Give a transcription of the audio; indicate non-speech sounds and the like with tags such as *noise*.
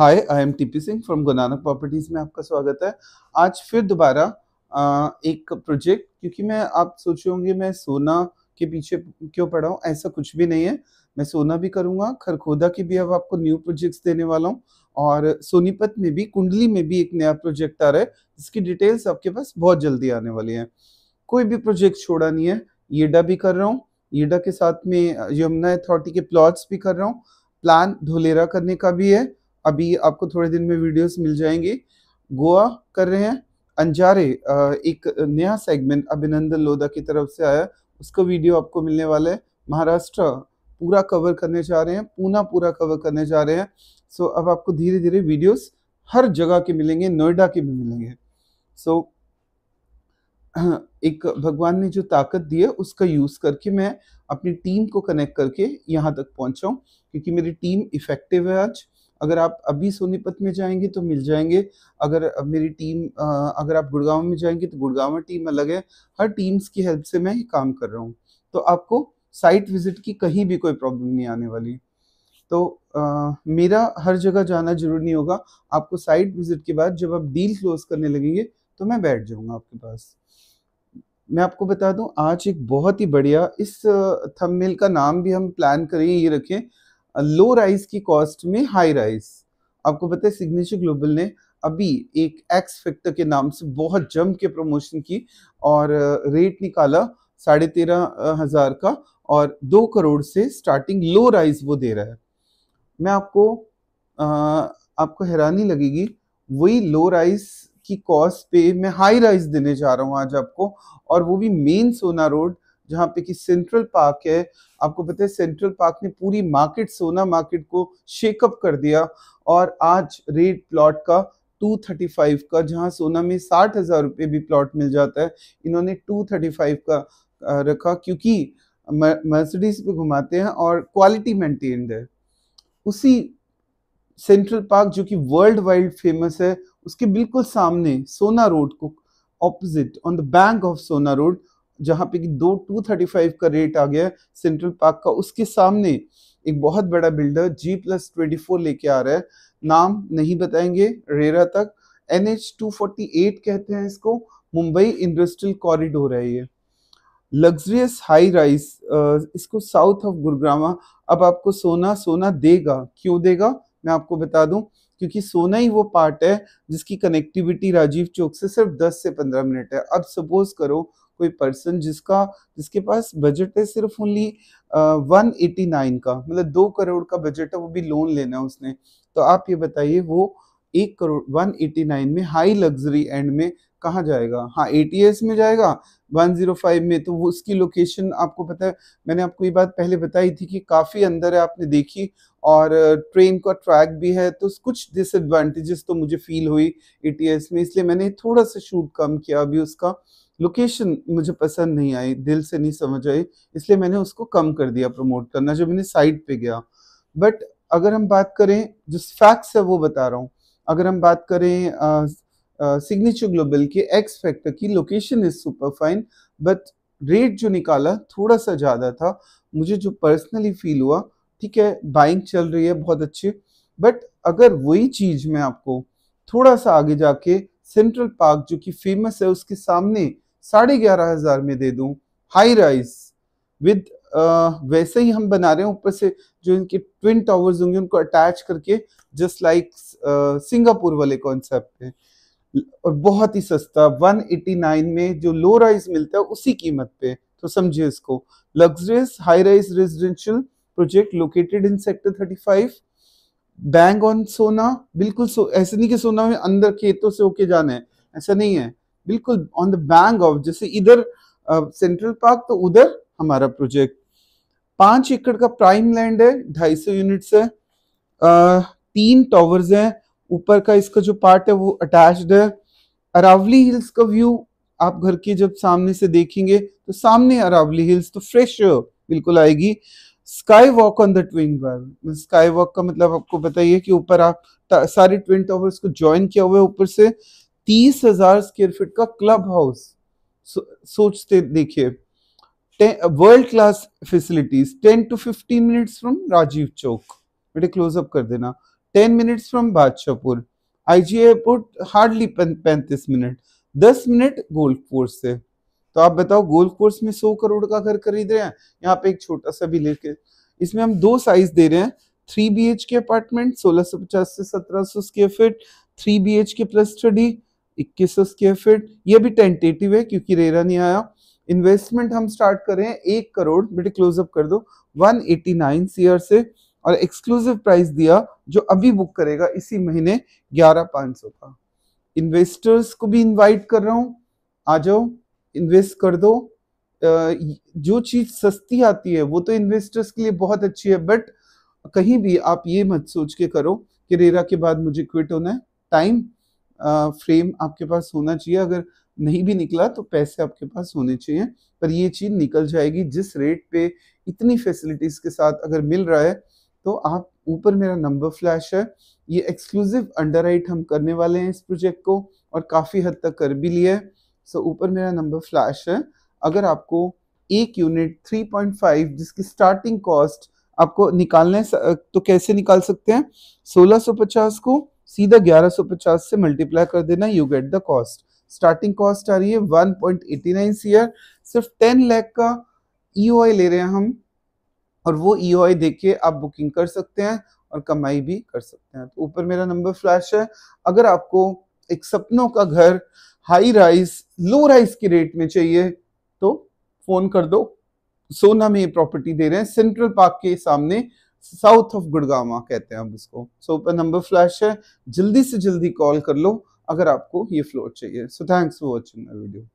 hi I am TP Singh from Gunanak properties में आपका स्वागत है आज फिर दोबारा एक प्रोजेक्ट क्योंकि मैं आप सोचे होंगे मैं सोना के पीछे क्यों पड़ा हूँ ऐसा कुछ भी नहीं है मैं सोना भी करूँगा खरखोदा की भी अब आपको न्यू प्रोजेक्ट्स देने वाला हूँ और सोनीपत में भी कुंडली में भी एक नया प्रोजेक्ट आ रहा है जिसकी डिटेल्स आपके पास बहुत जल्दी आने वाली है कोई भी प्रोजेक्ट छोड़ा नहीं है येडा भी कर रहा हूँ येडा के साथ में यमुना अथॉरिटी के प्लॉट्स भी कर रहा हूँ प्लान धोलेरा करने का भी है अभी आपको थोड़े दिन में वीडियोस मिल जाएंगे गोवा कर रहे हैं अंजारे एक नया सेगमेंट अभिनंदन लोधा की तरफ से आया उसका वीडियो आपको मिलने वाला है महाराष्ट्र पूरा कवर करने जा रहे हैं पूना पूरा कवर करने जा रहे हैं सो अब आपको धीरे धीरे वीडियोस हर जगह के मिलेंगे नोएडा के भी मिलेंगे सो *clears throat* एक भगवान ने जो ताकत दी है उसका यूज़ करके मैं अपनी टीम को कनेक्ट करके यहाँ तक पहुंचाऊँ क्योंकि मेरी टीम इफेक्टिव है आज अगर आप अभी सोनीपत में जाएंगे तो मिल जाएंगे अगर मेरी टीम अगर आप गुड़गांव में जाएंगे तो गुड़गांव में टीम अलग है हर टीम्स की हेल्प से मैं ये काम कर रहा हूँ तो आपको साइट विजिट की कहीं भी कोई प्रॉब्लम नहीं आने वाली तो आ, मेरा हर जगह जाना जरूरी नहीं होगा आपको साइट विजिट के बाद जब आप डील क्लोज करने लगेंगे तो मैं बैठ जाऊंगा आपके पास मैं आपको बता दूं आज एक बहुत ही बढ़िया इस थंबनेल का नाम भी हम प्लान करें ये रखें लो राइस की कॉस्ट में हाई राइस आपको पता है सिग्नेचर ग्लोबल ने अभी एक एक्स फैक्टर के नाम से बहुत जम के प्रमोशन की और रेट निकाला साढ़े तेरह हज़ार का और दो करोड़ से स्टार्टिंग लो राइस वो दे रहा है मैं आपको आ, आपको हैरानी लगेगी वही लो राइस की कॉस्ट पे मैं हाई राइस देने जा रहा हूँ आज आपको और वो भी मेन सोना रोड जहाँ पे कि सेंट्रल पार्क है आपको पता है सेंट्रल पार्क ने पूरी मार्केट सोना मार्केट को शेकअप कर दिया और आज रेट प्लॉट का 235 का जहाँ सोना में साठ हजार रुपये भी प्लॉट मिल जाता है इन्होंने 235 का रखा क्योंकि मर्सिडीज पे घुमाते हैं और क्वालिटी मेंटेन्ड है उसी सेंट्रल पार्क जो कि वर्ल्ड वाइड फेमस है उसके बिल्कुल सामने सोना रोड को opposite on the bank of Sohna road जहाँ पे कि दो टू थर्टी फाइव का रेट आ गया है सेंट्रल पार्क का उसके सामने एक बहुत बड़ा builder G plus twenty four लेके आ रहा है नाम नहीं बताएंगे रेरा तक N H two forty eight कहते हैं इसको मुंबई इंडस्ट्रियल कॉरिडोर है ये लग्जरियस हाई राइज इसको साउथ ऑफ गुरुग्रामा अब आपको सोना सोना देगा क्यों देगा मैं आपको बता दूं क्योंकि सोना ही वो पार्ट है जिसकी कनेक्टिविटी राजीव चौक से सिर्फ 10 से 15 मिनट है अब सपोज करो कोई पर्सन जिसका जिसके पास बजट है सिर्फ ओनली वन एटी नाइन का मतलब दो करोड़ का बजट है वो भी लोन लेना है उसने तो आप ये बताइए वो एक करोड़ वन एटी नाइन में हाई लग्जरी एंड में कहाँ जाएगा हाँ ए में जाएगा वन जीरो फाइव में तो वो उसकी लोकेशन आपको पता है मैंने आपको ये बात पहले बताई थी कि काफ़ी अंदर है आपने देखी और ट्रेन का ट्रैक भी है तो कुछ डिसएडवांटेजेस तो मुझे फील हुई ए में इसलिए मैंने थोड़ा सा शूट कम किया अभी उसका लोकेशन मुझे पसंद नहीं आई दिल से नहीं समझ आई इसलिए मैंने उसको कम कर दिया प्रमोट करना जो मैंने साइट पे गया बट अगर हम बात करें जो फैक्ट्स है वो बता रहा हूँ अगर हम बात करें सिग्नेचर ग्लोबल के एक्स फैक्टर की location is super fine but rate जो निकाला थोड़ा सा ज़्यादा था मुझे जो पर्सनली फील हुआ ठीक है बाइंग चल रही है बहुत अच्छी बट अगर वही चीज़ में आपको थोड़ा सा आगे जाके सेंट्रल पार्क जो कि फेमस है उसके सामने साढ़े ग्यारह हजार में दे दू हाई राइज विद वैसे ही हम बना रहे हैं ऊपर से जो इनके ट्विन टावर्स होंगे उनको अटैच करके जस्ट लाइक सिंगापुर वाले कॉन्सेप्ट है और बहुत ही सस्ता 189 में जो लो राइज मिलता है उसी कीमत पे तो समझिए इसको luxurious high rise residential project located in sector 35 bang on Sohna बिल्कुल सो ऐसे नहीं कि सोना में अंदर खेतों से होके जाना है ऐसा नहीं है बिल्कुल ऑन द बैंक ऑफ जैसे इधर सेंट्रल पार्क तो उधर हमारा प्रोजेक्ट पांच एकड़ का प्राइम लैंड है ढाई सौ यूनिट्स है तीन टॉवर्स हैं ऊपर का इसका जो पार्ट है वो अटैच्ड है अरावली हिल्स का व्यू आप घर के जब सामने से देखेंगे तो सामने अरावली हिल्स तो फ्रेश बिल्कुल आएगी sky walk on the twin bar sky walk का मतलब आपको बताइए कि ऊपर आप सारे ट्विन टॉवर्स को ज्वाइन किया हुआ है ऊपर से तीस हजार स्क्वेयर फीट का क्लब हाउस सोचते देखिए world class facilities ten to fifteen minutes from Rajiv Chowk बेटे क्लोजअप कर देना ten minutes from Badshahpur I G airport hardly पैंतीस मिनट दस मिनट गोल्फ कोर्स से तो आप बताओ गोल्फ कोर्स में सौ करोड़ का घर खरीद रहे हैं यहाँ पे एक छोटा सा भी लेके इसमें हम दो साइज दे रहे हैं three B H K apartment सोलह सौ पचास से सत्रह सौ square feet three B H K plus study इक्कीस सौ स्क्वेयर फीट ये भी टेंटेटिव है क्योंकि रेरा नहीं आया इन्वेस्टमेंट हम स्टार्ट कर रहे हैं एक करोड़ बेटे क्लोजअप कर दो one eighty nine C R से और एक्सक्लूसिव प्राइस दिया जो अभी बुक करेगा इसी महीने ग्यारह पाँच सौ का इन्वेस्टर्स को भी इन्वाइट कर रहा हूँ आ जाओ इन्वेस्ट कर दो जो चीज़ सस्ती आती है वो तो इन्वेस्टर्स के लिए बहुत अच्छी है बट कहीं भी आप ये मत सोच के करो कि रेरा के बाद मुझे क्विट होना है टाइम फ्रेम आपके पास होना चाहिए अगर नहीं भी निकला तो पैसे आपके पास होने चाहिए पर ये चीज़ निकल जाएगी जिस रेट पे इतनी फैसिलिटीज़ के साथ अगर मिल रहा है तो आप ऊपर मेरा नंबर फ्लैश है ये एक्सक्लूसिव अंडर हम करने वाले हैं इस प्रोजेक्ट को और काफ़ी हद तक कर भी लिया है सो ऊपर मेरा नंबर फ्लैश है अगर आपको एक यूनिट 3.5 जिसकी स्टार्टिंग कॉस्ट आपको निकालने तो कैसे निकाल सकते हैं 1650 को सीधा 1150 से मल्टीप्लाई कर देना you get the cost starting cost आ रही है 1.89 पॉइंट सिर्फ 10 लाख का ईओआई e ले रहे हैं हम और वो ईओआई e देके आप बुकिंग कर सकते हैं और कमाई भी कर सकते हैं तो ऊपर मेरा नंबर फ्लैश है अगर आपको एक सपनों का घर हाई राइस लो राइस के रेट में चाहिए तो फोन कर दो सोना में ये प्रॉपर्टी दे रहे हैं सेंट्रल पार्क के सामने साउथ ऑफ गुड़गामा कहते हैं अब इसको सो so, नंबर फ्लैश है जल्दी से जल्दी कॉल कर लो अगर आपको ये फ्लोर चाहिए so thanks for watching my video